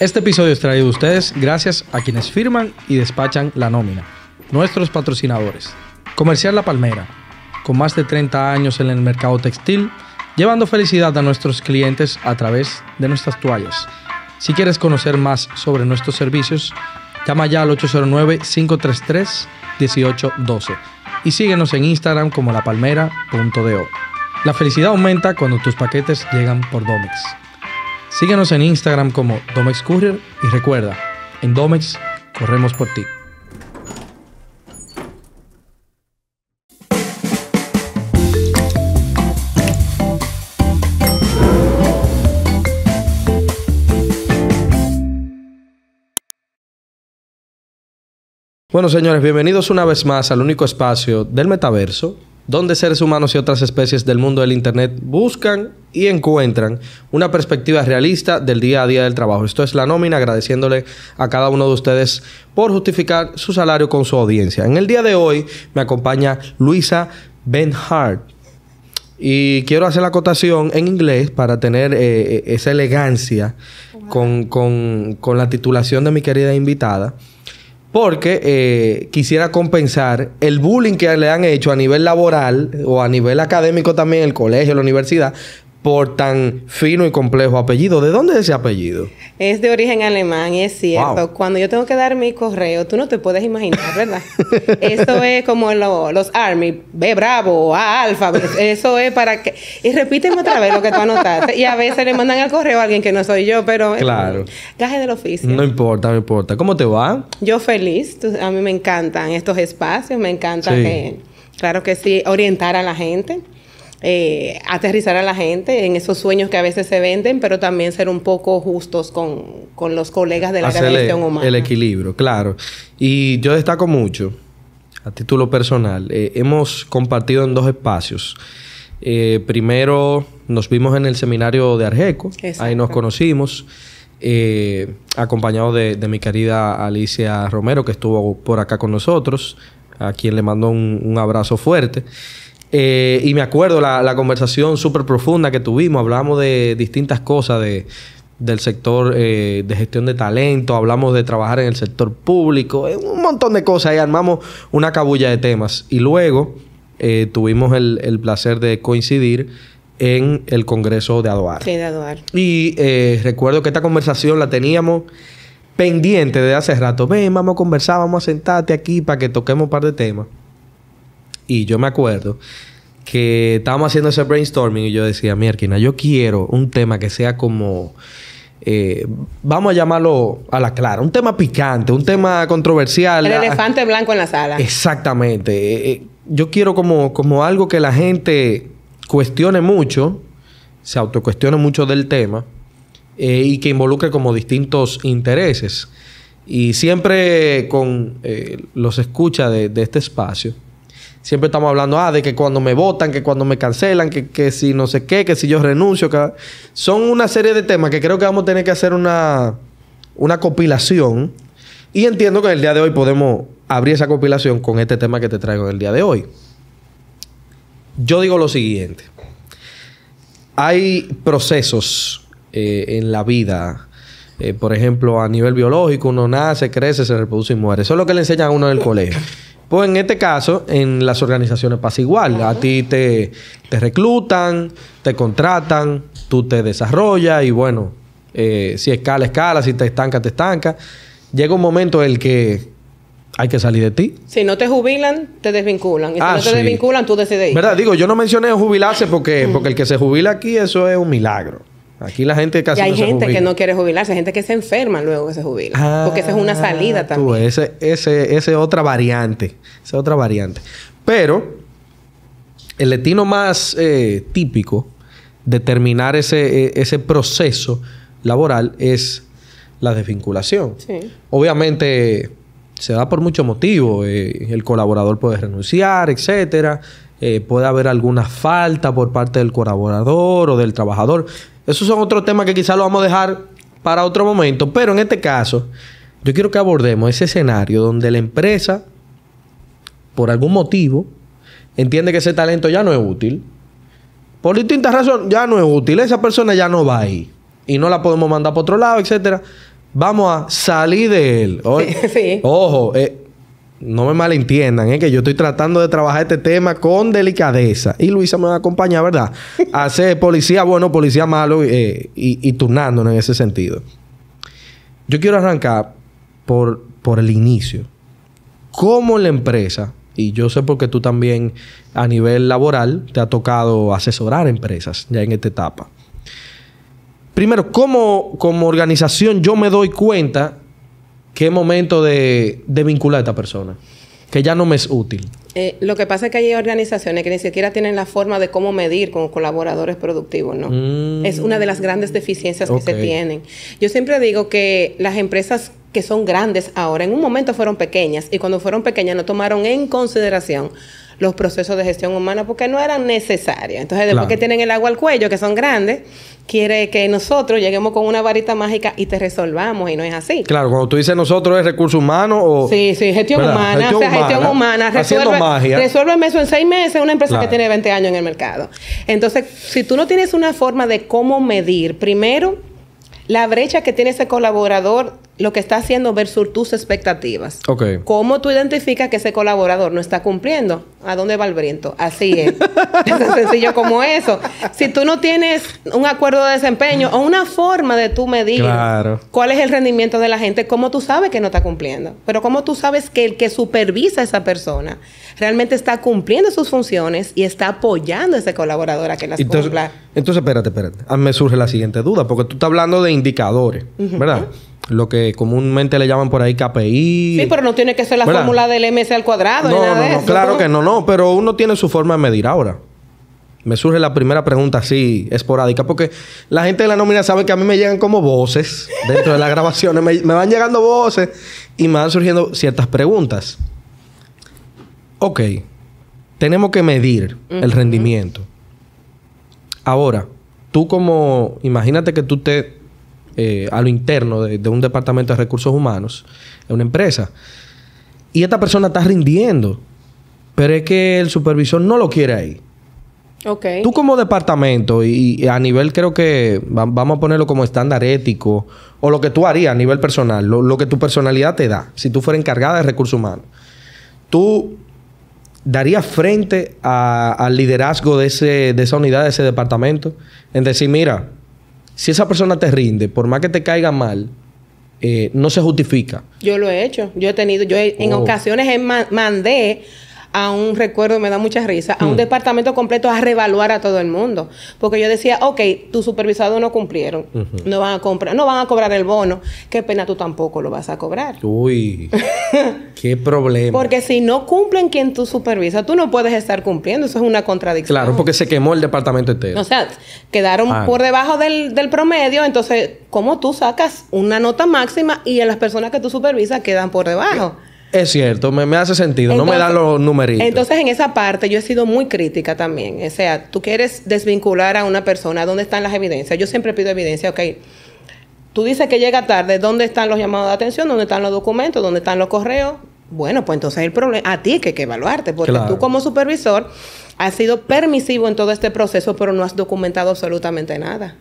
Este episodio es traído a ustedes gracias a quienes firman y despachan la nómina, nuestros patrocinadores. Comercial La Palmera, con más de 30 años en el mercado textil, llevando felicidad a nuestros clientes a través de nuestras toallas. Si quieres conocer más sobre nuestros servicios, llama ya al 809-533-1812 y síguenos en Instagram como lapalmera.do. La felicidad aumenta cuando tus paquetes llegan por Domex. Síguenos en Instagram como DomexCourier y recuerda, en Domex corremos por ti. Bueno, señores, bienvenidos una vez más al único espacio del metaverso donde seres humanos y otras especies del mundo del Internet buscan y encuentran una perspectiva realista del día a día del trabajo. Esto es la nómina, agradeciéndole a cada uno de ustedes por justificar su salario con su audiencia. En el día de hoy me acompaña Luisa Benhart. Y quiero hacer la acotación en inglés para tener eh, eh, esa elegancia con, con la titulación de mi querida invitada porque eh, quisiera compensar el bullying que le han hecho a nivel laboral o a nivel académico también, el colegio, la universidad, por tan fino y complejo apellido. ¿De dónde es ese apellido? Es de origen alemán, es cierto. Cuando yo tengo que dar mi correo, tú no te puedes imaginar, ¿verdad? eso es como los Army, B Bravo, A Alfa, eso es para que... Y repíteme otra vez lo que tú anotaste. Y a veces le mandan al correo a alguien que no soy yo, pero... Eh, claro. Caje del oficio. No importa, no importa. ¿Cómo te va? Yo feliz. A mí me encantan estos espacios, me encanta Claro que sí, orientar a la gente. Eh, aterrizar a la gente en esos sueños que a veces se venden, pero también ser un poco justos con, los colegas de la gestión humana. El equilibrio, claro. Y yo destaco mucho, a título personal, eh, hemos compartido en dos espacios. Eh, primero nos vimos en el seminario de Argeco, ahí nos conocimos. acompañado de, mi querida Alicia Romero, que estuvo por acá con nosotros, a quien le mando un abrazo fuerte. Eh, y me acuerdo la, conversación súper profunda que tuvimos. Hablamos de distintas cosas del sector eh, de gestión de talento, hablamos de trabajar en el sector público, eh, un montón de cosas. Y armamos una cabulla de temas. Y luego tuvimos el, placer de coincidir en el Congreso de Aduar. Sí, de Aduar. Y recuerdo que esta conversación la teníamos pendiente de hace rato. Ven, vamos a conversar, vamos a sentarte aquí para que toquemos un par de temas. Y yo me acuerdo que estábamos haciendo ese brainstorming y yo decía, Mierkina, yo quiero un tema que sea como. Eh, vamos a llamarlo a la clara, un tema picante, un tema controversial. El elefante blanco en la sala. Exactamente. Eh, eh, yo quiero como, como algo que la gente cuestione mucho, se autocuestione mucho del tema y que involucre como distintos intereses. Y siempre con los escucha de este espacio, Siempre estamos hablando, ah, de que cuando me votan, que cuando me cancelan, que, si no sé qué, que si yo renuncio. Son una serie de temas que creo que vamos a tener que hacer una, una compilación. Y entiendo que en el día de hoy podemos abrir esa compilación con este tema que te traigo el día de hoy. Yo digo lo siguiente. Hay procesos eh, en la vida. Eh, por ejemplo, a nivel biológico, uno nace, crece, se reproduce y muere. Eso es lo que le enseñan a uno en el colegio. Pues en este caso, en las organizaciones pasa igual. A ti te, te, reclutan, te contratan, tú te desarrollas y bueno, eh, si escala, escala, si te estanca, te estanca. Llega un momento en el que hay que salir de ti. Si no te jubilan, te desvinculan. Y si ah, no te desvinculan, tú decides. ¿Verdad? Digo, yo no mencioné jubilarse porque, porque el que se jubila aquí, eso es un milagro. Aquí la gente casi y hay gente que no quiere jubilarse, hay gente que se enferma luego que se jubila. porque esa es una ah, salida también. Tú, ese, ese, otra variante. Esa otra variante. Pero el destino más eh, típico de terminar ese, e, ese proceso laboral es la desvinculación. Obviamente se da por muchos motivos. Eh, el colaborador puede renunciar, etcétera. Eh, puede haber alguna falta por parte del colaborador o del trabajador. Esos son otros temas que quizás lo vamos a dejar para otro momento. Pero en este caso, yo quiero que abordemos ese escenario donde la empresa, por algún motivo, entiende que ese talento ya no es útil. Por distintas razones, ya no es útil. Esa persona ya no va ahí. Y no la podemos mandar para otro lado, etcétera. Vamos a salir de él. Ojo, eh, no me malentiendan, es eh, que yo estoy tratando de trabajar este tema con delicadeza. Y Luisa me va a acompañar, ¿verdad? A policía bueno, policía malo eh, y, y turnándonos en ese sentido. Yo quiero arrancar por, por el inicio. ¿Cómo la empresa, y yo sé porque tú también a nivel laboral te ha tocado asesorar empresas ya en esta etapa? Primero, ¿cómo como organización yo me doy cuenta ¿Qué momento de, vincular a esta persona? Que ya no me es útil. Eh, lo que pasa es que hay organizaciones que ni siquiera tienen la forma de cómo medir con colaboradores productivos, ¿no? Mm. Es una de las grandes deficiencias que se tienen. Yo siempre digo que las empresas que son grandes ahora, en un momento fueron pequeñas y cuando fueron pequeñas no tomaron en consideración los procesos de gestión humana porque no eran necesarios. Entonces, después que tienen el agua al cuello, que son grandes, quiere que nosotros lleguemos con una varita mágica y te resolvamos y no es así. Claro, cuando tú dices nosotros es recursos humanos o... Sí, sí, gestión humana, gestión gestión humana. Resuelve, eso en seis meses una empresa que tiene 20 años en el mercado. Entonces, si tú no tienes una forma de cómo medir, primero, la brecha que tiene ese colaborador lo que está haciendo versus tus expectativas. Ok. ¿Cómo tú identificas que ese colaborador no está cumpliendo? ¿A dónde va el briento? Así es. es sencillo como eso. Si tú no tienes un acuerdo de desempeño o una forma de tú medir cuál es el rendimiento de la gente, ¿cómo tú sabes que no está cumpliendo? Pero ¿cómo tú sabes que el que supervisa a esa persona realmente está cumpliendo sus funciones y está apoyando a ese colaborador a que las cumpla? Entonces, espérate, espérate. A ah, mí me surge la siguiente duda, porque tú estás hablando de indicadores, ¿verdad? Lo que comúnmente le llaman por ahí KPI. Sí, pero no tiene que ser la fórmula del MS al cuadrado. No, no, no, claro que no, no, pero uno tiene su forma de medir ahora. Me surge la primera pregunta así, esporádica, porque la gente de la nómina sabe que a mí me llegan como voces dentro de las grabaciones, me, van llegando voces y me van surgiendo ciertas preguntas. Ok, tenemos que medir el rendimiento. Ahora, tú como, imagínate que tú te eh, a lo interno de, un departamento de recursos humanos, en una empresa. Y esta persona está rindiendo, pero es que el supervisor no lo quiere ahí. Okay. Tú como departamento y, a nivel creo que vamos a ponerlo como estándar ético o lo que tú harías a nivel personal, lo, que tu personalidad te da, si tú fueras encargada de recursos humanos, tú darías frente al liderazgo de, ese, de esa unidad, de ese departamento, en decir, mira, si esa persona te rinde, por más que te caiga mal, eh, no se justifica. Yo lo he hecho. Yo he tenido, yo en oh. ocasiones mandé a un recuerdo, me da mucha risa, a un hmm. departamento completo a revaluar a todo el mundo. Porque yo decía, ok, tus supervisados no cumplieron, no, van a comprar, no van a cobrar el bono, qué pena tú tampoco lo vas a cobrar. Uy, qué problema. Porque si no cumplen quien tú supervisa, tú no puedes estar cumpliendo, eso es una contradicción. Claro, porque se quemó el departamento entero. O sea, quedaron por debajo del, promedio, entonces, ¿cómo tú sacas una nota máxima y las personas que tú supervisas quedan por debajo? Es cierto, me, hace sentido, no me dan los numeritos. Entonces, en esa parte yo he sido muy crítica también. O sea, tú quieres desvincular a una persona, ¿dónde están las evidencias? Yo siempre pido evidencia, ok. Tú dices que llega tarde, ¿dónde están los llamados de atención? ¿Dónde están los documentos? ¿Dónde están los correos? Bueno, pues entonces el problema, a ti hay que, evaluarte, porque tú como supervisor has sido permisivo en todo este proceso, pero no has documentado absolutamente nada.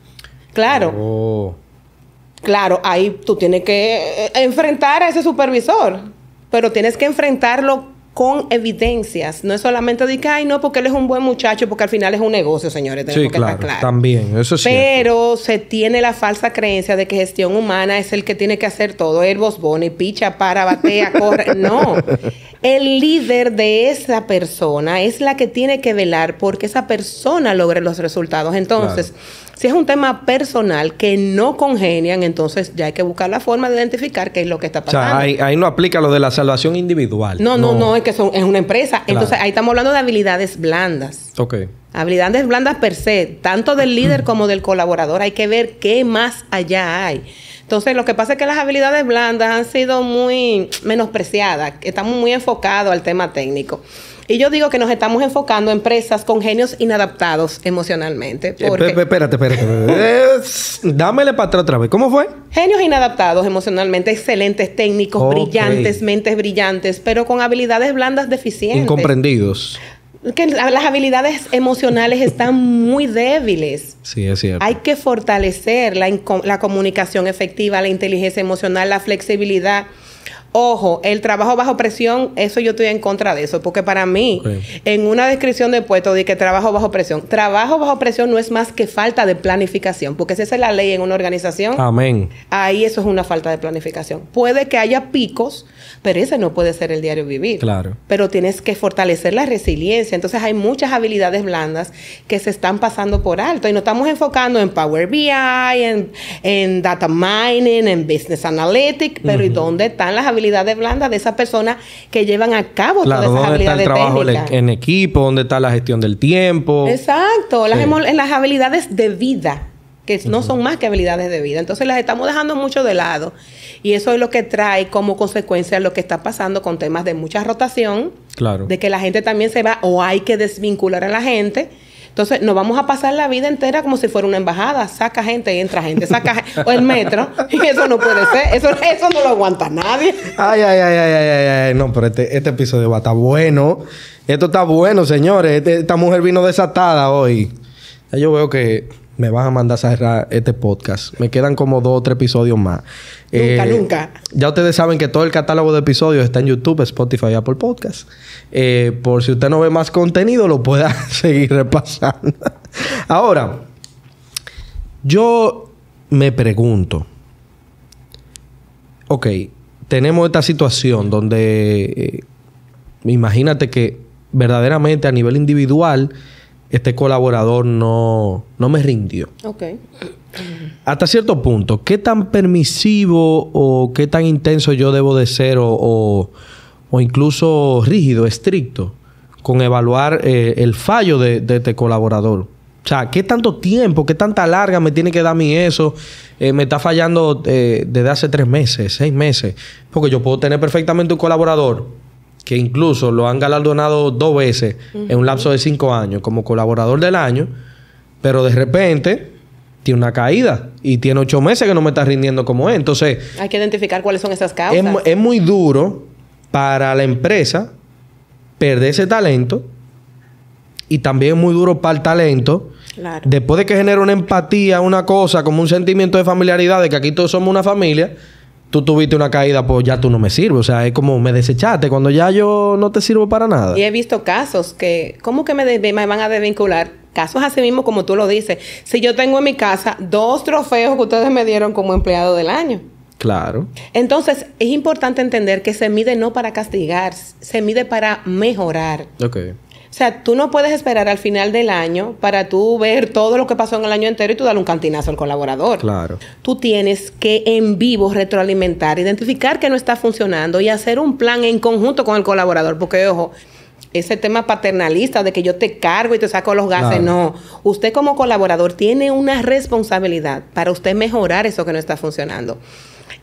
Claro. Oh. Claro, ahí tú tienes que eh, enfrentar a ese supervisor pero tienes que enfrentarlo con evidencias. No es solamente de que, ay, no, porque él es un buen muchacho, porque al final es un negocio, señores. Tenemos sí, que claro, claro. También, eso sí. Pero se tiene la falsa creencia de que gestión humana es el que tiene que hacer todo. El bosbone, picha, para, batea, corre. No. El líder de esa persona es la que tiene que velar porque esa persona logre los resultados. Entonces, si es un tema personal que no congenian, entonces ya hay que buscar la forma de identificar qué es lo que está pasando. O sea, ahí, no aplica lo de la salvación individual. No, no, no, es que son, es una empresa. Entonces ahí estamos hablando de habilidades blandas. Ok. Habilidades blandas per se, tanto del líder como del colaborador. Hay que ver qué más allá hay. Entonces, lo que pasa es que las habilidades blandas han sido muy menospreciadas. Estamos muy enfocados al tema técnico. Y yo digo que nos estamos enfocando en empresas con genios inadaptados emocionalmente. Eh, porque... espérate, espérate. para atrás otra vez. ¿Cómo fue? Genios inadaptados emocionalmente, excelentes técnicos, brillantes, mentes brillantes, pero con habilidades blandas deficientes. Incomprendidos que las habilidades emocionales están muy débiles. Sí, es cierto. Hay que fortalecer la, la, comunicación efectiva, la inteligencia emocional, la flexibilidad Ojo, el trabajo bajo presión, eso yo estoy en contra de eso, porque para mí, en una descripción de puesto de que trabajo bajo presión, trabajo bajo presión no es más que falta de planificación, porque si esa es la ley en una organización, amén. Ahí eso es una falta de planificación. Puede que haya picos, pero ese no puede ser el diario vivir. Claro. Pero tienes que fortalecer la resiliencia. Entonces hay muchas habilidades blandas que se están pasando por alto y no estamos enfocando en Power BI, en, data mining, en business analytics, pero ¿y dónde están las habilidades? habilidades blandas de esas personas que llevan a cabo todas esas habilidades está el trabajo En equipo, dónde está la gestión del tiempo. Exacto, las, las habilidades de vida que no son más que habilidades de vida. Entonces las estamos dejando mucho de lado y eso es lo que trae como consecuencia lo que está pasando con temas de mucha rotación, claro. de que la gente también se va o hay que desvincular a la gente entonces, nos vamos a pasar la vida entera como si fuera una embajada. Saca gente entra gente, saca o el metro. Y eso no puede ser, eso, eso no lo aguanta nadie. Ay, ay, ay, ay, ay, ay, no, pero este, este episodio va bueno. Esto está bueno, señores. Este, esta mujer vino desatada hoy. Yo veo que me vas a mandar a cerrar este podcast. Me quedan como dos o tres episodios más. Nunca, eh, nunca. Ya ustedes saben que todo el catálogo de episodios está en YouTube, Spotify y Apple Podcast. Eh, por si usted no ve más contenido, lo pueda seguir repasando. Ahora, yo me pregunto. Ok, tenemos esta situación donde eh, imagínate que verdaderamente a nivel individual este colaborador no, no me rindió. Ok. Hasta cierto punto, ¿qué tan permisivo o qué tan intenso yo debo de ser o, incluso rígido, estricto, con evaluar eh, el fallo de, este colaborador? O sea, ¿qué tanto tiempo, qué tanta larga me tiene que dar a mí eso? Eh, me está fallando eh, desde hace tres meses, seis meses. Porque yo puedo tener perfectamente un colaborador que incluso lo han galardonado dos veces en un lapso de cinco años como colaborador del año, pero de repente tiene una caída y tiene ocho meses que no me está rindiendo como es. Entonces... Hay que identificar cuáles son esas causas. Es, muy duro para la empresa perder ese talento y también es muy duro para el talento. Después de que genera una empatía, una cosa, como un sentimiento de familiaridad, de que aquí todos somos una familia, tú tuviste una caída, pues ya tú no me sirves. O sea, es como me desechaste cuando ya yo no te sirvo para nada. Y he visto casos que, ¿cómo que me, me van a desvincular? Casos así mismo como tú lo dices. Si yo tengo en mi casa dos trofeos que ustedes me dieron como empleado del año. Claro. Entonces, es importante entender que se mide no para castigar, se mide para mejorar. Ok. O sea, tú no puedes esperar al final del año para tú ver todo lo que pasó en el año entero y tú darle un cantinazo al colaborador. Claro. Tú tienes que en vivo retroalimentar, identificar que no está funcionando y hacer un plan en conjunto con el colaborador. Porque, ojo, ese tema paternalista de que yo te cargo y te saco los gases, no. Usted como colaborador tiene una responsabilidad para usted mejorar eso que no está funcionando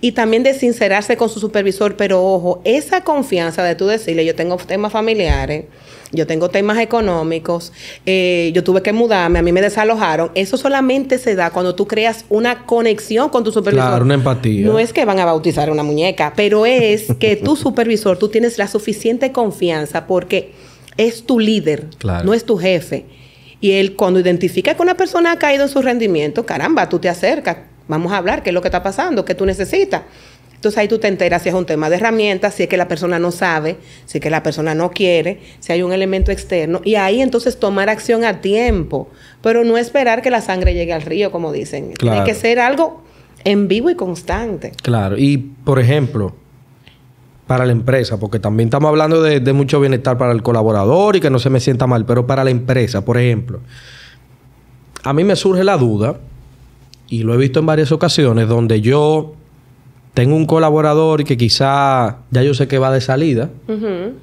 y también de sincerarse con su supervisor, pero ojo, esa confianza de tú decirle, yo tengo temas familiares, yo tengo temas económicos, eh, yo tuve que mudarme, a mí me desalojaron, eso solamente se da cuando tú creas una conexión con tu supervisor. Claro, una empatía. No es que van a bautizar una muñeca, pero es que tu supervisor, tú tienes la suficiente confianza porque es tu líder, no es tu jefe. Y él cuando identifica que una persona ha caído en su rendimiento, caramba, tú te acercas, Vamos a hablar qué es lo que está pasando, qué tú necesitas. Entonces ahí tú te enteras si es un tema de herramientas, si es que la persona no sabe, si es que la persona no quiere, si hay un elemento externo. Y ahí entonces tomar acción a tiempo, pero no esperar que la sangre llegue al río, como dicen. Tiene que ser algo en vivo y constante. Claro. Y, por ejemplo, para la empresa, porque también estamos hablando de, de mucho bienestar para el colaborador y que no se me sienta mal, pero para la empresa, por ejemplo, a mí me surge la duda y lo he visto en varias ocasiones donde yo tengo un colaborador que quizá ya yo sé que va de salida,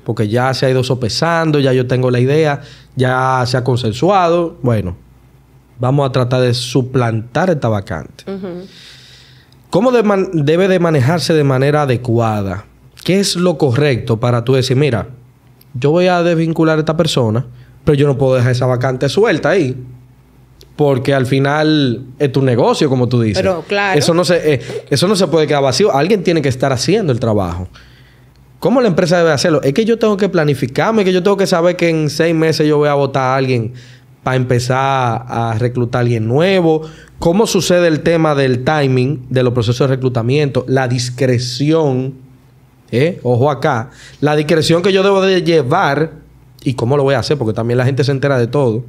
porque ya se ha ido sopesando, ya yo tengo la idea, ya se ha consensuado. Bueno, vamos a tratar de suplantar esta vacante. ¿Cómo debe de manejarse de manera adecuada? ¿Qué es lo correcto para tú decir, mira, yo voy a desvincular a esta persona, pero yo no puedo dejar esa vacante suelta ahí? Porque al final es tu negocio, como tú dices. Pero claro. Eso no se, eh, eso no se puede quedar vacío. Alguien tiene que estar haciendo el trabajo. ¿Cómo la empresa debe hacerlo? Es que yo tengo que planificarme, que yo tengo que saber que en seis meses yo voy a votar a alguien para empezar a reclutar a alguien nuevo. ¿Cómo sucede el tema del timing de los procesos de reclutamiento? La discreción, ¿eh? ojo acá, la discreción que yo debo de llevar y cómo lo voy a hacer, porque también la gente se entera de todo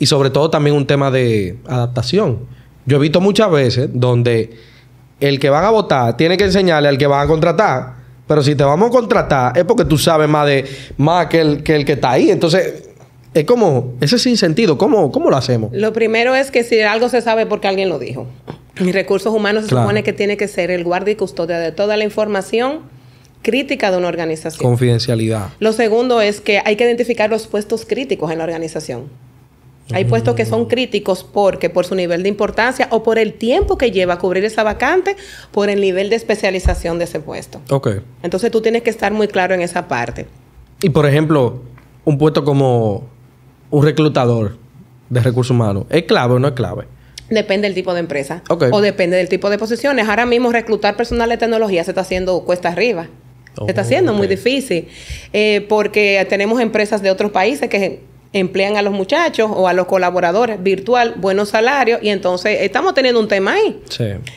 y sobre todo también un tema de adaptación. Yo he visto muchas veces donde el que van a votar tiene que enseñarle al que van a contratar. Pero si te vamos a contratar es porque tú sabes más de más que el que, está ahí. Entonces, es como, ese sin sentido. ¿Cómo, lo hacemos? Lo primero es que si algo se sabe porque alguien lo dijo. Y recursos humanos se supone que tiene que ser el guardia y custodia de toda la información crítica de una organización. Confidencialidad. Lo segundo es que hay que identificar los puestos críticos en la organización. Hay puestos que son críticos porque por su nivel de importancia o por el tiempo que lleva a cubrir esa vacante, por el nivel de especialización de ese puesto. Entonces tú tienes que estar muy claro en esa parte. Y por ejemplo, un puesto como un reclutador de recursos humanos, ¿es clave o no es clave? Depende del tipo de empresa. O depende del tipo de posiciones. Ahora mismo reclutar personal de tecnología se está haciendo cuesta arriba. se está oh, haciendo muy difícil. Eh, porque tenemos empresas de otros países que emplean a los muchachos o a los colaboradores virtual, buenos salarios, y entonces estamos teniendo un tema ahí.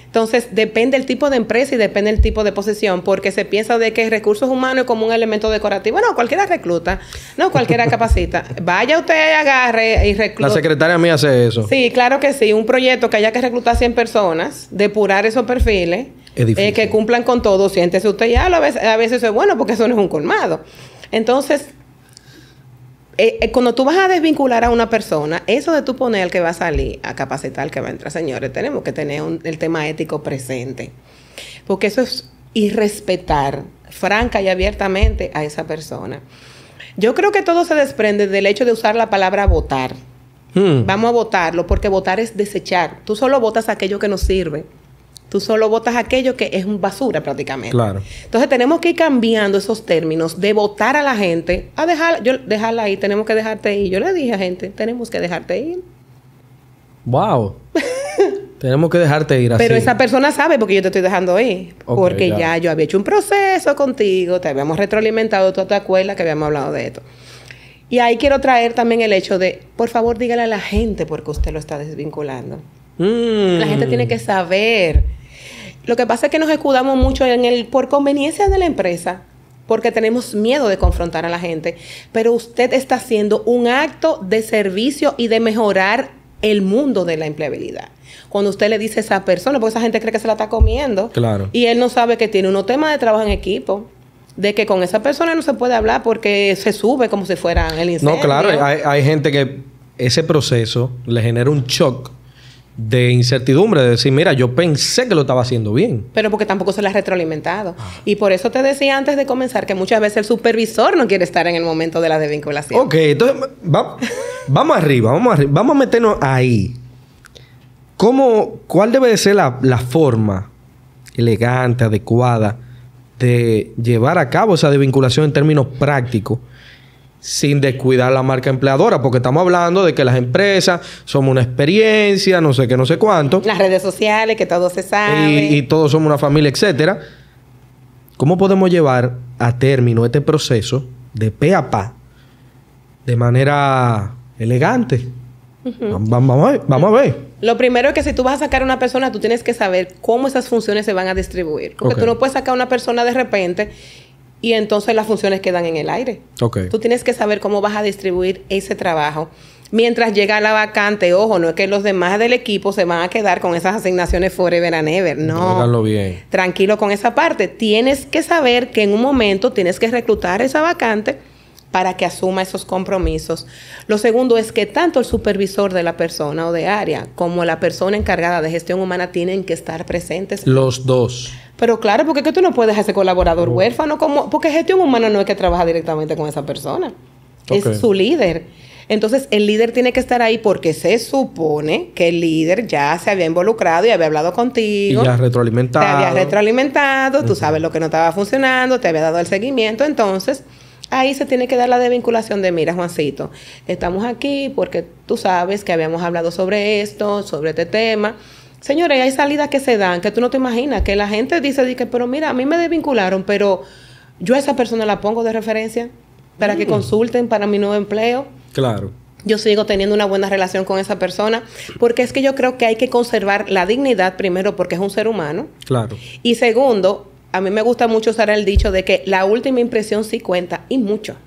Entonces, depende el tipo de empresa y depende el tipo de posición, porque se piensa de que recursos humanos es como un elemento decorativo. No, cualquiera recluta, no, cualquiera capacita. Vaya usted, agarre y recluta. La secretaria mía hace eso. Sí, claro que sí. Un proyecto que haya que reclutar 100 personas, depurar esos perfiles, eh, que cumplan con todo. Siéntese usted ya a veces, a veces es bueno porque eso no es un colmado. Entonces, eh, eh, cuando tú vas a desvincular a una persona, eso de tú poner al que va a salir a capacitar, al que va a entrar, señores, tenemos que tener el tema ético presente. Porque eso es irrespetar franca y abiertamente a esa persona. Yo creo que todo se desprende del hecho de usar la palabra votar. Hmm. Vamos a votarlo, porque votar es desechar. Tú solo votas aquello que nos sirve. Tú solo votas aquello que es basura prácticamente. Claro. Entonces tenemos que ir cambiando esos términos de votar a la gente a dejar, yo, dejarla ahí, tenemos que dejarte ir. Yo le dije a gente, tenemos que dejarte ir. Wow. Tenemos que dejarte ir así. Pero esa persona sabe porque yo te estoy dejando ir. porque ya. yo había hecho un proceso contigo, te habíamos retroalimentado, toda tu acuerdas que habíamos hablado de esto. Y ahí quiero traer también el hecho de, por favor, dígale a la gente porque usted lo está desvinculando. Mm. La gente tiene que saber lo que pasa es que nos escudamos mucho en el por conveniencia de la empresa, porque tenemos miedo de confrontar a la gente, pero usted está haciendo un acto de servicio y de mejorar el mundo de la empleabilidad. Cuando usted le dice a esa persona, porque esa gente cree que se la está comiendo, claro. y él no sabe que tiene unos temas de trabajo en equipo de que con esa persona no se puede hablar porque se sube como si fuera el incendio. No, claro, hay, hay gente que ese proceso le genera un shock de incertidumbre, de decir, mira, yo pensé que lo estaba haciendo bien. Pero porque tampoco se la ha retroalimentado. Y por eso te decía antes de comenzar que muchas veces el supervisor no quiere estar en el momento de la desvinculación. Ok, entonces vamos arriba, vamos vamos a meternos ahí. ¿Cómo, ¿Cuál debe ser la, la forma elegante, adecuada, de llevar a cabo esa desvinculación en términos prácticos? sin descuidar la marca empleadora, porque estamos hablando de que las empresas somos una experiencia, no sé qué, no sé cuánto. Las redes sociales, que todo se sabe. Y, todos somos una familia, etcétera. ¿Cómo podemos llevar a término este proceso de pe a pa de manera elegante? Vamos a ver. Lo primero es que si tú vas a sacar a una persona, tú tienes que saber cómo esas funciones se van a distribuir. Porque tú no puedes sacar a una persona de repente y entonces las funciones quedan en el aire. Okay. Tú tienes que saber cómo vas a distribuir ese trabajo. Mientras llega la vacante, ojo, no es que los demás del equipo se van a quedar con esas asignaciones forever and ever. No. bien. Tranquilo con esa parte. Tienes que saber que en un momento tienes que reclutar esa vacante para que asuma esos compromisos. Lo segundo es que tanto el supervisor de la persona o de área como la persona encargada de gestión humana tienen que estar presentes. Los dos. Pero claro, porque qué tú no puedes hacer colaborador huérfano, como, porque gestión humana no es que trabaja directamente con esa persona, es su líder. Entonces, el líder tiene que estar ahí porque se supone que el líder ya se había involucrado y había hablado contigo. Y ya retroalimentado. Te había retroalimentado, tú sabes lo que no estaba funcionando, te había dado el seguimiento. Entonces, ahí se tiene que dar la desvinculación de, mira, Juancito, estamos aquí porque tú sabes que habíamos hablado sobre esto, sobre este tema Señores, hay salidas que se dan que tú no te imaginas, que la gente dice, pero mira, a mí me desvincularon, pero yo a esa persona la pongo de referencia para que mm. consulten para mi nuevo empleo. Claro. Yo sigo teniendo una buena relación con esa persona, porque es que yo creo que hay que conservar la dignidad primero porque es un ser humano. Claro. Y segundo, a mí me gusta mucho usar el dicho de que la última impresión sí cuenta y mucho.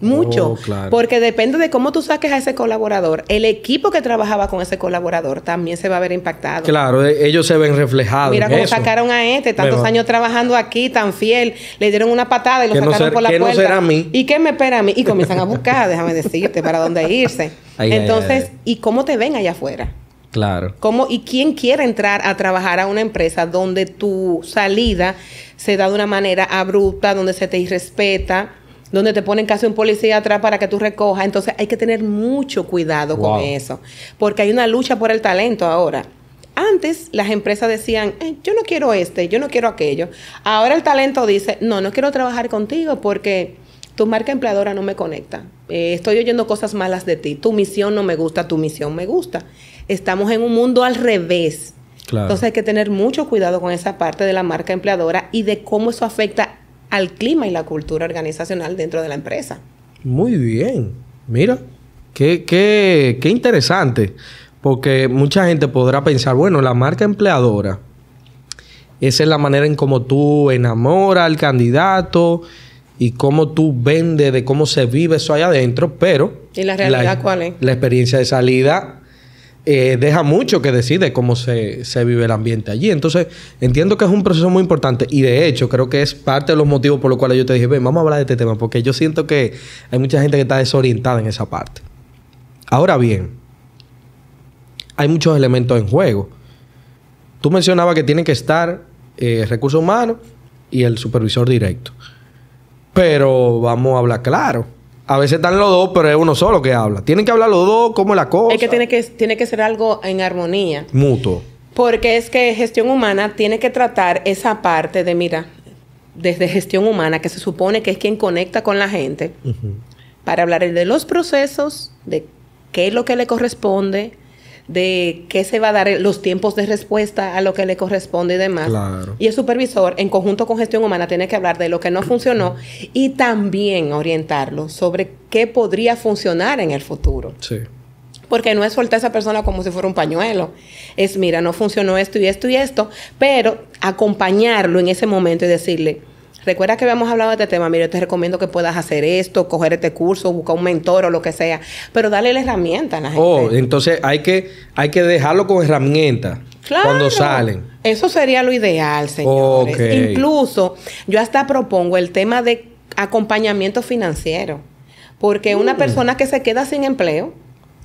Mucho. Oh, porque depende de cómo tú saques a ese colaborador, el equipo que trabajaba con ese colaborador también se va a ver impactado. Claro, e- ellos se ven reflejados. Mira cómo sacaron a este, tantos años trabajando aquí, tan fiel, le dieron una patada y lo sacaron por la puerta. a mí? ¿Y qué me espera a mí? Y comienzan a buscar, déjame decirte, para dónde irse. Entonces, ¿y cómo te ven allá afuera? Claro. ¿Cómo y quién quiere entrar a trabajar a una empresa donde tu salida se da de una manera abrupta, donde se te irrespeta? donde te ponen casi un policía atrás para que tú recojas. Entonces hay que tener mucho cuidado con eso, porque hay una lucha por el talento ahora. Antes las empresas decían, eh, yo no quiero este, yo no quiero aquello. Ahora el talento dice, no, no quiero trabajar contigo porque tu marca empleadora no me conecta. Eh, estoy oyendo cosas malas de ti. Tu misión no me gusta, tu misión me gusta. Estamos en un mundo al revés. Entonces hay que tener mucho cuidado con esa parte de la marca empleadora y de cómo eso afecta al clima y la cultura organizacional dentro de la empresa. Muy bien, mira, qué, qué, qué interesante, porque mucha gente podrá pensar, bueno, la marca empleadora, esa es la manera en cómo tú enamoras al candidato y cómo tú vendes, de cómo se vive eso allá adentro, pero... ¿Y la realidad cuál es? La experiencia de salida eh, deja mucho que decide cómo se, vive el ambiente allí. Entonces, entiendo que es un proceso muy importante y de hecho creo que es parte de los motivos por los cuales yo te dije, ven, vamos a hablar de este tema, porque yo siento que hay mucha gente que está desorientada en esa parte. Ahora bien, hay muchos elementos en juego. Tú mencionabas que tienen que estar el eh, recursos humanos y el supervisor directo. Pero vamos a hablar claro a veces están los dos, pero es uno solo que habla. Tienen que hablar los dos, como la cosa. Es que tiene que, tiene que ser algo en armonía. Mutuo. Porque es que gestión humana tiene que tratar esa parte de, mira, desde gestión humana, que se supone que es quien conecta con la gente, para hablar de los procesos, de qué es lo que le corresponde, de qué se va a dar, los tiempos de respuesta a lo que le corresponde y demás. Y el supervisor, en conjunto con gestión humana, tiene que hablar de lo que no funcionó y también orientarlo sobre qué podría funcionar en el futuro. Porque no es soltar a esa persona como si fuera un pañuelo. Es, mira, no funcionó esto y esto y esto, pero acompañarlo en ese momento y decirle, Recuerda que habíamos hablado de este tema, mire, yo te recomiendo que puedas hacer esto, coger este curso, buscar un mentor o lo que sea, pero dale la herramienta a la oh, gente. Oh, entonces hay que, hay que dejarlo con herramientas claro. cuando salen. Eso sería lo ideal, señores. Incluso yo hasta propongo el tema de acompañamiento financiero, porque una mm. persona que se queda sin empleo,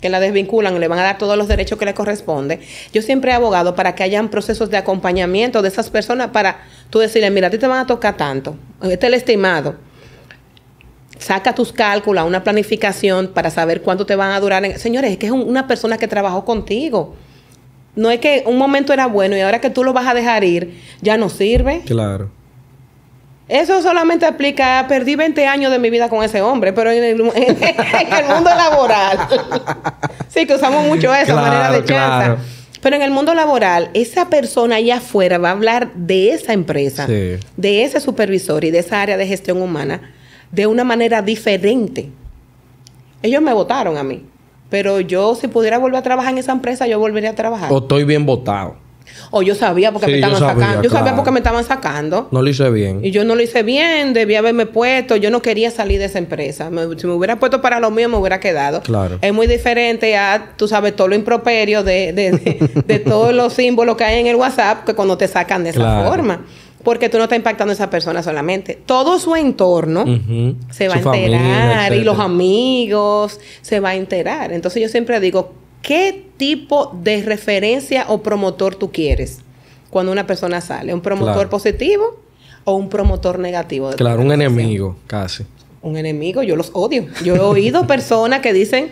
que la desvinculan le van a dar todos los derechos que le corresponde, yo siempre he abogado para que hayan procesos de acompañamiento de esas personas para tú decirle, mira, a ti te van a tocar tanto, este es el estimado. Saca tus cálculos, una planificación para saber cuánto te van a durar. Señores, es que es una persona que trabajó contigo. No es que un momento era bueno y ahora que tú lo vas a dejar ir, ya no sirve. Claro. Eso solamente aplica, perdí 20 años de mi vida con ese hombre, pero en el, mundo laboral, sí que usamos mucho eso. manera de Pero en el mundo laboral, esa persona allá afuera va a hablar de esa empresa, de ese supervisor y de esa área de gestión humana de una manera diferente. Ellos me votaron a mí, pero yo si pudiera volver a trabajar en esa empresa, yo volvería a trabajar. O estoy bien votado. O yo sabía porque me estaban sacando. Yo sabía porque me estaban sacando. No lo hice bien. Y yo no lo hice bien, debía haberme puesto. Yo no quería salir de esa empresa. si me hubiera puesto para lo mío, me hubiera quedado. Claro. Es muy diferente a, tú sabes, todo lo improperio de, de, de, todos los símbolos que hay en el WhatsApp que cuando te sacan de esa forma porque tú no estás impactando a esa persona solamente. Todo su entorno se va a enterar y los amigos se va a enterar. Entonces yo siempre digo, qué tipo de referencia o promotor tú quieres cuando una persona sale. ¿Un promotor positivo o un promotor negativo? claro, un enemigo, casi. Un enemigo, yo los odio. Yo he oído personas que dicen,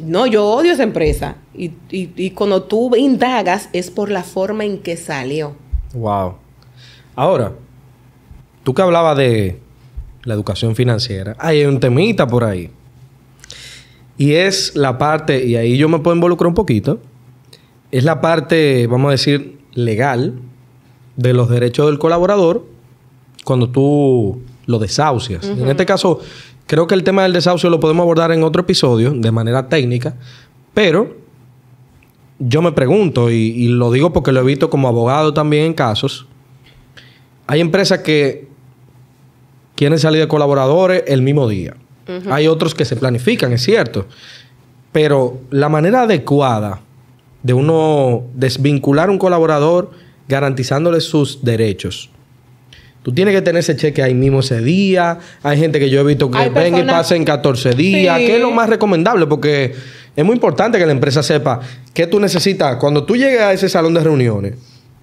no, yo odio esa empresa. Y, y, cuando tú indagas es por la forma en que salió. Wow. Ahora, tú que hablabas de la educación financiera, hay un temita por ahí. Y es la parte, y ahí yo me puedo involucrar un poquito, es la parte, vamos a decir, legal de los derechos del colaborador cuando tú lo desahucias. En este caso, creo que el tema del desahucio lo podemos abordar en otro episodio de manera técnica, pero yo me pregunto, y, y, lo digo porque lo he visto como abogado también en casos, hay empresas que quieren salir de colaboradores el mismo día. Hay otros que se planifican, es cierto. Pero la manera adecuada de uno desvincular a un colaborador garantizándole sus derechos. Tú tienes que tener ese cheque ahí mismo ese día. Hay gente que yo he visto que venga ven y pasen 14 días, ¿Qué es lo más recomendable porque es muy importante que la empresa sepa que tú necesitas. Cuando tú llegues a ese salón de reuniones,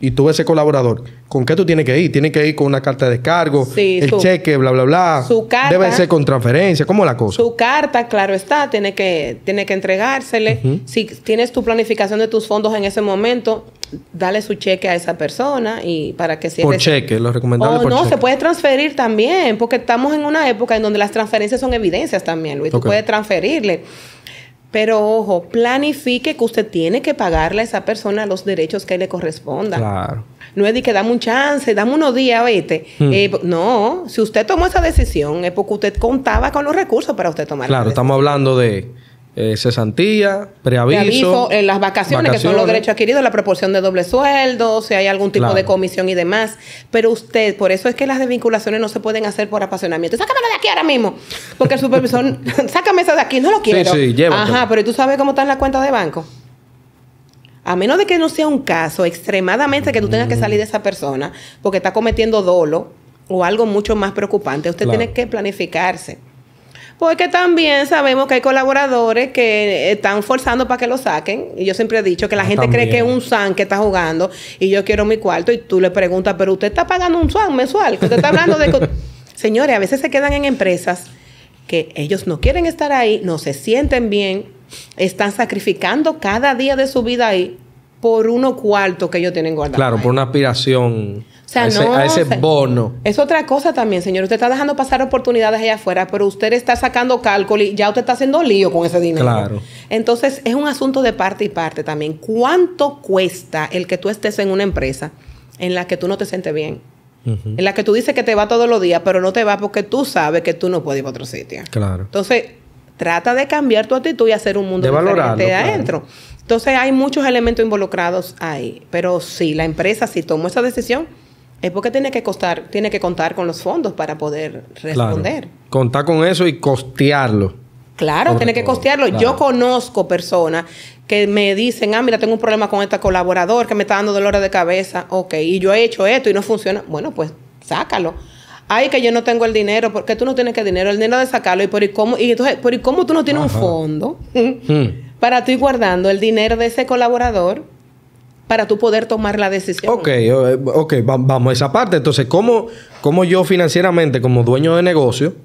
y tú ese colaborador, ¿con qué tú tienes que ir? Tienes que ir con una carta de descargo, el cheque, bla, bla, bla. Su carta, Debe ser con transferencia, ¿cómo la cosa? Su carta, claro está, tiene que, tiene que entregársele. Si tienes tu planificación de tus fondos en ese momento, dale su cheque a esa persona y para que se. Por cheque, lo recomendable. O oh, no, se puede transferir también, porque estamos en una época en donde las transferencias son evidencias también, Luis. Tú puedes transferirle. Pero ojo, planifique que usted tiene que pagarle a esa persona los derechos que le correspondan. Claro. No es de que dame un chance, dame unos días, vete. Hmm. Eh, no, si usted tomó esa decisión es porque usted contaba con los recursos para usted tomar. Claro, estamos hablando de eh, cesantía, preaviso. en las vacaciones, que son los derechos adquiridos, la proporción de doble sueldo, si hay algún tipo de comisión y demás. Pero usted, por eso es que las desvinculaciones no se pueden hacer por apasionamiento. Sácamelo de aquí ahora mismo. Porque el supervisor, sácame eso de aquí, no lo quiero. Sí, sí, Ajá, pero tú sabes cómo está en la cuenta de banco. A menos de que no sea un caso extremadamente que tú tengas que mm. salir de esa persona porque está cometiendo dolo o algo mucho más preocupante, usted tiene que planificarse. Porque también sabemos que hay colaboradores que eh, están forzando para que lo saquen. Y yo siempre he dicho que la ah, gente cree que es un SAN que está jugando y yo quiero mi cuarto. Y tú le preguntas, pero usted está pagando un SAN mensual. usted está hablando de. Señores, a veces se quedan en empresas que ellos no quieren estar ahí, no se sienten bien, están sacrificando cada día de su vida ahí por uno cuarto que ellos tienen guardado. Claro, por una aspiración. a ese, bono. Es otra cosa también, señor. Usted está dejando pasar oportunidades allá afuera, pero usted está sacando cálculo y ya usted está haciendo lío con ese dinero. Claro. Entonces, es un asunto de parte y parte también. ¿Cuánto cuesta el que tú estés en una empresa en la que tú no te sientes bien? En la que tú dices que te va todos los días, pero no te va porque tú sabes que tú no puedes ir a otro sitio. Claro. Entonces, trata de cambiar tu actitud y hacer un mundo de diferente adentro. Entonces hay muchos elementos involucrados ahí, pero si la empresa si tomó esa decisión es porque tiene que costar, tiene que contar con los fondos para poder responder. Contar con eso y costearlo. Claro, tiene que costearlo. Yo conozco personas que me dicen, ah, mira, tengo un problema con este colaborador que me está dando dolores de cabeza, ok, y yo he hecho esto y no funciona. Bueno, pues sácalo. Ay, que yo no tengo el dinero, porque tú no tienes que dinero, el dinero de sacarlo, y por y cómo, y entonces, por y cómo tú no tienes un fondo. Hmm para tú ir guardando el dinero de ese colaborador para tú poder tomar la decisión. Ok, eh, ok, vamos a esa parte. Entonces, ¿cómo, cómo yo financieramente, como dueño de negocio,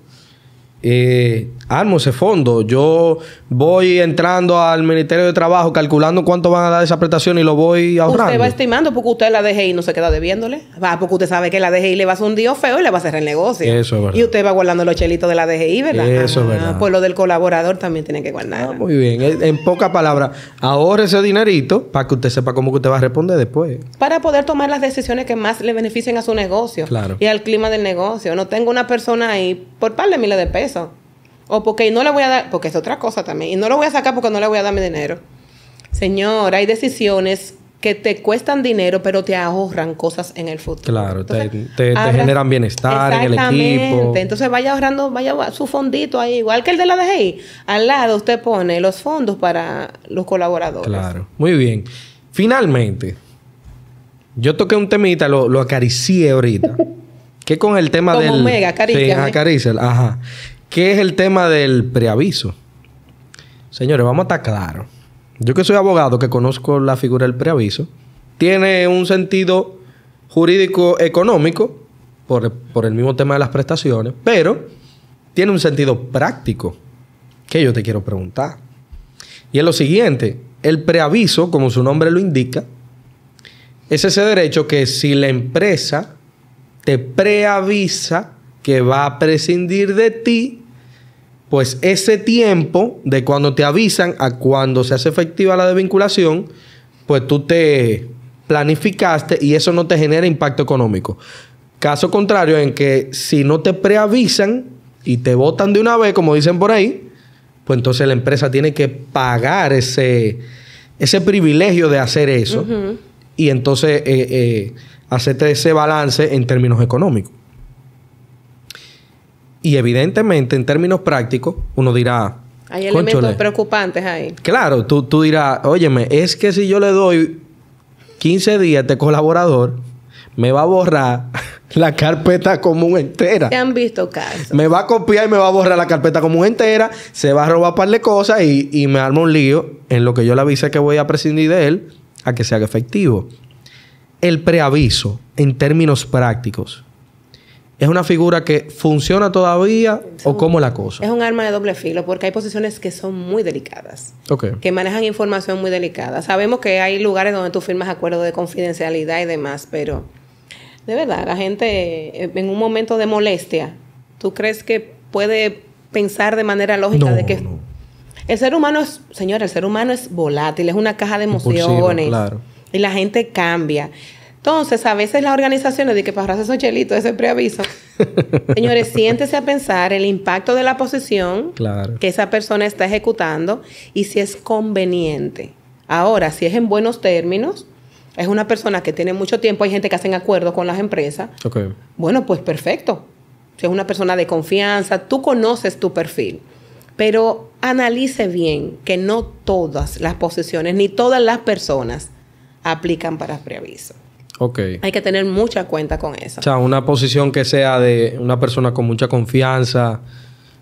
eh, armo ese fondo. Yo voy entrando al Ministerio de Trabajo calculando cuánto van a dar esa prestación y lo voy ahorrando. Usted va estimando porque usted la DGI no se queda debiéndole. Va porque usted sabe que la DGI le va a hacer un día feo y le va a cerrar el negocio. Eso Y usted va guardando los chelitos de la DGI, ¿verdad? Eso ah, Pues lo del colaborador también tiene que guardar. Ah, muy bien. En pocas palabras, ahorre ese dinerito para que usted sepa cómo que usted va a responder después. Para poder tomar las decisiones que más le beneficien a su negocio. Y al clima del negocio. No tengo una persona ahí por par de miles de pesos o porque no le voy a dar, porque es otra cosa también. Y no lo voy a sacar porque no le voy a dar mi dinero. Señor, hay decisiones que te cuestan dinero, pero te ahorran cosas en el futuro. Claro, te, generan bienestar en el equipo. Entonces vaya ahorrando, vaya su fondito ahí, igual que el de la DGI. Al lado usted pone los fondos para los colaboradores. Claro, muy bien. Finalmente, yo toqué un temita, lo, lo acaricié ahorita. que con el tema Como del... Omega, acaricia. ajá. ¿Qué es el tema del preaviso? Señores, vamos a estar claros. Yo que soy abogado, que conozco la figura del preaviso, tiene un sentido jurídico económico por, el mismo tema de las prestaciones, pero tiene un sentido práctico que yo te quiero preguntar. Y es lo siguiente, el preaviso, como su nombre lo indica, es ese derecho que si la empresa te preavisa que va a prescindir de ti, pues ese tiempo de cuando te avisan a cuando se hace efectiva la desvinculación, pues tú te planificaste y eso no te genera impacto económico. Caso contrario, en que si no te preavisan y te votan de una vez, como dicen por ahí, pues entonces la empresa tiene que pagar ese, ese privilegio de hacer eso. Y entonces eh, eh, hacerte ese balance en términos económicos. Y evidentemente, en términos prácticos, uno dirá... Hay elementos preocupantes ahí. Claro, tú, tú dirás, óyeme, es que si yo le doy 15 días de colaborador, me va a borrar la carpeta común entera. Te han visto casos. Me va a copiar y me va a borrar la carpeta común entera, se va a robar un par de cosas y, y me arma un lío en lo que yo le avise que voy a prescindir de él a que se haga efectivo. El preaviso, en términos prácticos, ¿Es una figura que funciona todavía o cómo la cosa? Es un arma de doble filo porque hay posiciones que son muy delicadas, que manejan información muy delicada. Sabemos que hay lugares donde tú firmas acuerdos de confidencialidad y demás, pero de verdad, la gente eh, en un momento de molestia, ¿tú crees que puede pensar de manera lógica de que... El ser humano es, Señora, el ser humano es volátil, es una caja de emociones. Claro. Y la gente cambia. Entonces, a veces las organizaciones de que para hacer esos chelitos, ese preaviso, señores, siéntese a pensar el impacto de la posición que esa persona está ejecutando y si es conveniente. Ahora, si es en buenos términos, es una persona que tiene mucho tiempo, hay gente que hacen acuerdos con las empresas. Bueno, pues perfecto. Si es una persona de confianza, tú conoces tu perfil. Pero analice bien que no todas las posiciones ni todas las personas aplican para preaviso. Hay que tener mucha cuenta con eso. O sea, una posición que sea de una persona con mucha confianza,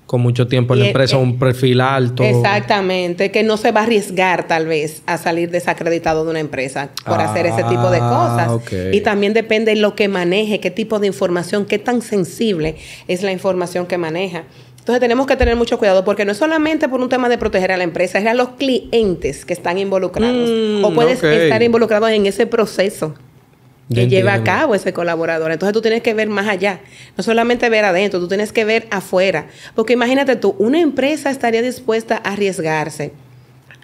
con mucho tiempo en la empresa, un perfil alto. Exactamente, que no se va a arriesgar tal vez a salir desacreditado de una empresa por hacer ese tipo de ah, cosas. Y también depende de lo que maneje, qué tipo de información, qué tan sensible es la información que maneja. Entonces tenemos que tener mucho cuidado porque no es solamente por un tema de proteger a la empresa, es a los clientes que están involucrados mm, o puedes estar involucrados en ese proceso que lleva a cabo ese colaborador. Entonces tú tienes que ver más allá, no solamente ver adentro, tú tienes que ver afuera. Porque imagínate tú, una empresa estaría dispuesta a arriesgarse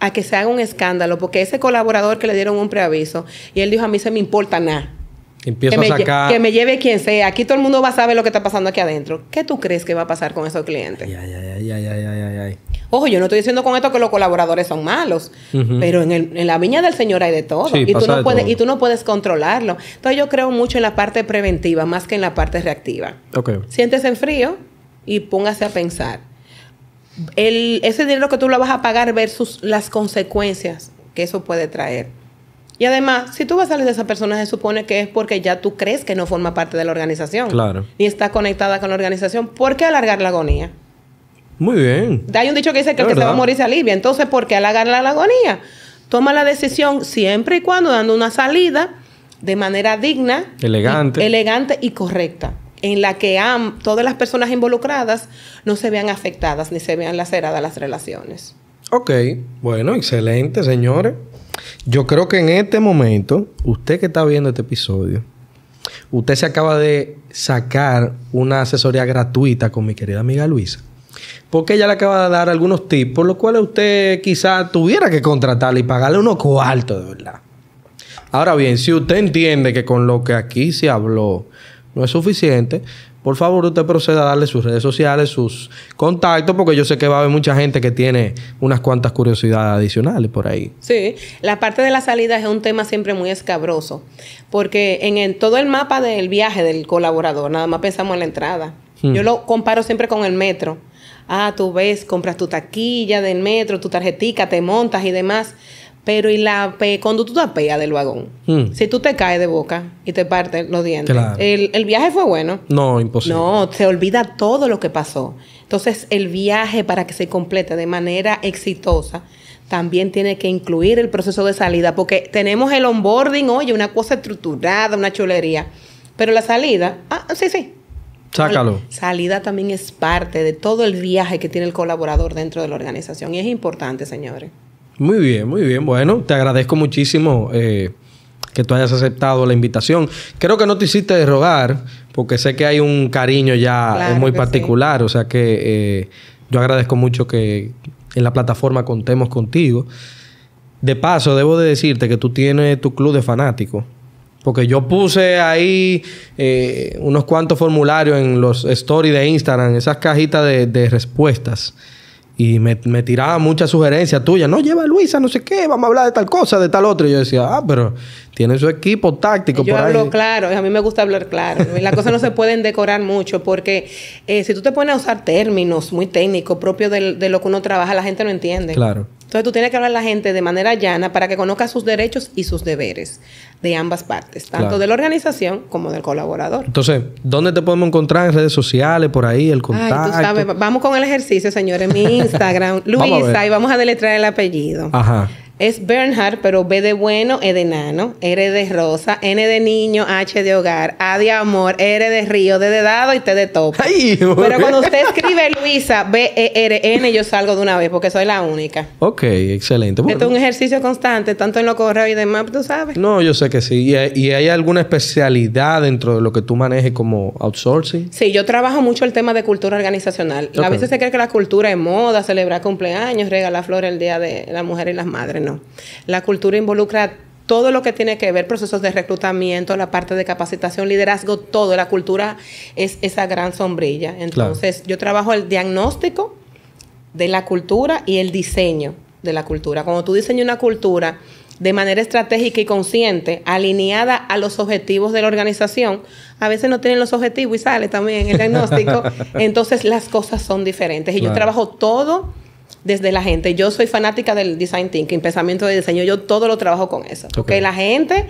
a que se haga un escándalo, porque ese colaborador que le dieron un preaviso y él dijo, a mí se me importa nada. Empiezo que, me, a que me lleve quien sea. Aquí todo el mundo va a saber lo que está pasando aquí adentro. ¿Qué tú crees que va a pasar con esos clientes? ay, ay, ay, ay, ay, ay. Ojo, yo no estoy diciendo con esto que los colaboradores son malos, pero en, el, en, la viña del Señor hay de todo. y, tú no puedes, y tú no puedes controlarlo. Entonces yo creo mucho en la parte preventiva más que en la parte reactiva. Okay. Siéntese en frío y póngase a pensar. El, ese dinero que tú lo vas a pagar versus las consecuencias que eso puede traer. Y además, si tú vas a salir de esa persona, se supone que es porque ya tú crees que no forma parte de la organización. Claro. Y está conectada con la organización. ¿Por qué alargar la agonía? Muy bien. Hay un dicho que dice que el que se va a morir se alivia. Entonces, ¿por qué agarrar la agonía? Toma la decisión siempre y cuando dando una salida de manera digna, elegante y, elegante y correcta, en la que todas las personas involucradas no se vean afectadas ni se vean laceradas las relaciones. Ok, bueno, excelente, señores. Yo creo que en este momento, usted que está viendo este episodio, usted se acaba de sacar una asesoría gratuita con mi querida amiga Luisa porque ella le acaba de dar algunos tips, por los cuales usted quizá tuviera que contratarle y pagarle unos cuartos, de verdad. Ahora bien, si usted entiende que con lo que aquí se habló no es suficiente, por favor usted proceda a darle sus redes sociales, sus contactos, porque yo sé que va a haber mucha gente que tiene unas cuantas curiosidades adicionales por ahí. Sí, la parte de la salida es un tema siempre muy escabroso, porque en, todo el mapa del viaje del colaborador, nada más pensamos en la entrada. Hmm. Yo lo comparo siempre con el metro. Ah, tú ves, compras tu taquilla del metro, tu tarjetita, te montas y demás. Pero y la cuando tú te apeas del vagón, hmm. si tú te caes de boca y te partes los dientes, el, el, viaje fue bueno. No, imposible. No, se olvida todo lo que pasó. Entonces, el viaje para que se complete de manera exitosa también tiene que incluir el proceso de salida, porque tenemos el onboarding, oye, una cosa estructurada, una chulería. Pero la salida, ah, sí, sí, Sácalo. Salida también es parte de todo el viaje que tiene el colaborador dentro de la organización y es importante, señores. Muy bien, muy bien. Bueno, te agradezco muchísimo eh, que tú hayas aceptado la invitación. Creo que no te hiciste rogar, porque sé que hay un cariño ya eh, muy particular, o sea que eh, yo agradezco mucho que en la plataforma contemos contigo. De paso, debo de decirte que tú tienes tu club de fanáticos. Porque yo puse ahí eh, unos cuantos formularios en los stories de Instagram, esas cajitas de, respuestas. Y me, tiraba muchas sugerencias tuyas. No, lleva Luisa, no sé qué, vamos a hablar de tal cosa, de tal otro. Y yo decía, ah, pero tiene su equipo táctico. Yo hablo claro, a mí me gusta hablar claro. Las cosas no se pueden decorar mucho porque eh, si tú te pones a usar términos muy técnicos, propios de lo que uno trabaja, la gente no entiende. Claro. Entonces tú tienes que hablar a la gente de manera llana para que conozca sus derechos y sus deberes de ambas partes, tanto de la organización como del colaborador. Entonces, ¿dónde te podemos encontrar en redes sociales, por ahí, el contacto? vamos con el ejercicio, señores. Mi Instagram, Luisa, y vamos a deletrear el apellido. Ajá. Es Bernhard, pero B de bueno, E de nano, R de rosa, N de niño, H de hogar, A de amor, R de río, D de dado y T de topo. pero cuando usted escribe Luisa, B-E-R-N, yo salgo de una vez porque soy la única. Ok, excelente. es un ejercicio constante, tanto en lo correos y demás, tú sabes. No, yo sé que sí. ¿Y hay, ¿Y hay alguna especialidad dentro de lo que tú manejes como outsourcing? Sí, yo trabajo mucho el tema de cultura organizacional. A veces se cree que la cultura es moda, celebrar cumpleaños, regalar flores el día de la mujer y las madres. La cultura involucra todo lo que tiene que ver procesos de reclutamiento, la parte de capacitación, liderazgo, todo. La cultura es esa gran sombrilla. Entonces, yo trabajo el diagnóstico de la cultura y el diseño de la cultura. Cuando tú diseñas una cultura de manera estratégica y consciente, alineada a los objetivos de la organización, a veces no tienen los objetivos y sale también el diagnóstico, entonces las cosas son diferentes. Y yo trabajo todo desde la gente. Yo soy fanática del design thinking, pensamiento de diseño, yo todo lo trabajo con eso, porque la gente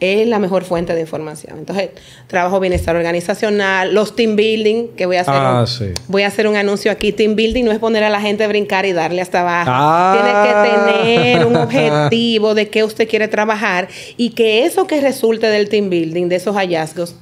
es la mejor fuente de información. Entonces, trabajo bienestar organizacional, los team building, que voy a hacer. Ah, un, Voy a hacer un anuncio aquí. Team building no es poner a la gente a brincar y darle hasta abajo. Ah. Tiene que tener un objetivo de qué usted quiere trabajar y que eso que resulte del team building, de esos hallazgos,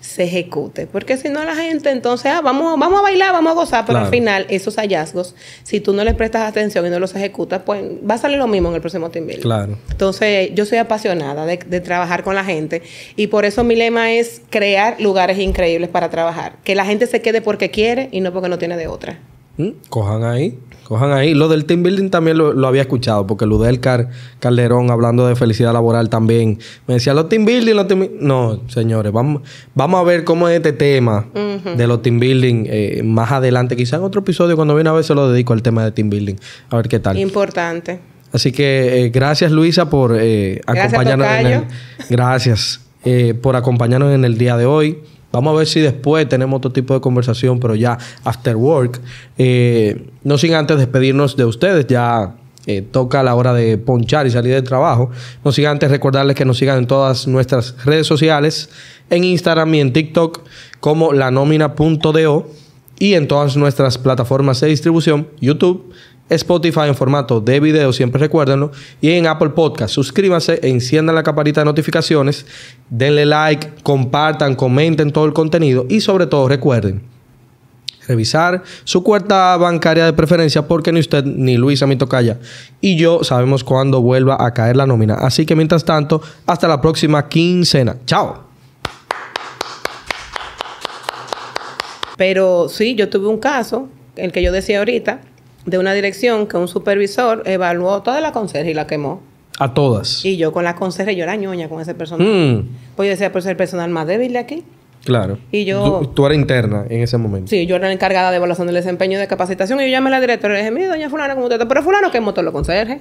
se ejecute. Porque si no, la gente entonces, ah, vamos, vamos a bailar, vamos a gozar, pero al final, esos hallazgos, si tú no les prestas atención y no los ejecutas, pues va a salir lo mismo en el próximo Team Claro. Entonces, yo soy apasionada de, trabajar con la gente y por eso mi lema es crear lugares increíbles para trabajar. Que la gente se quede porque quiere y no porque no tiene de otra. Mm, cojan ahí cojan ahí. Lo del team building también lo, había escuchado, porque Ludel Car, Calderón, hablando de felicidad laboral también, me decía, los team building, los team No, señores, vamos, vamos a ver cómo es este tema de los team building eh, más adelante. Quizás en otro episodio, cuando viene a ver, se lo dedico al tema de team building. A ver qué tal. Importante. Así que eh, gracias, Luisa, por eh, acompañarnos. en el, gracias eh, por acompañarnos en el día de hoy. Vamos a ver si después tenemos otro tipo de conversación, pero ya after work. Eh, no sin antes despedirnos de ustedes, ya eh, toca la hora de ponchar y salir del trabajo. No sin antes recordarles que nos sigan en todas nuestras redes sociales, en Instagram y en TikTok como lanómina.do y en todas nuestras plataformas de distribución, YouTube, Spotify en formato de video, siempre recuérdenlo, y en Apple Podcast. Suscríbanse, enciendan la campanita de notificaciones, denle like, compartan, comenten todo el contenido y sobre todo recuerden revisar su cuenta bancaria de preferencia porque ni usted ni Luisa Mitocaya y yo sabemos cuándo vuelva a caer la nómina. Así que mientras tanto, hasta la próxima quincena. Chao. Pero sí, yo tuve un caso, el que yo decía ahorita, de una dirección que un supervisor evaluó toda la conserje y la quemó. A todas. Y yo con la conserje, yo era ñoña con ese personal. Mm. Pues yo decía, pues el personal más débil de aquí. Claro. Y yo. Tú, eras interna en ese momento. Sí, yo era la encargada de evaluación del desempeño de capacitación y yo llamé a la directora y le dije, mira doña Fulana, ¿cómo usted Pero Fulano quemó todos los conserjes.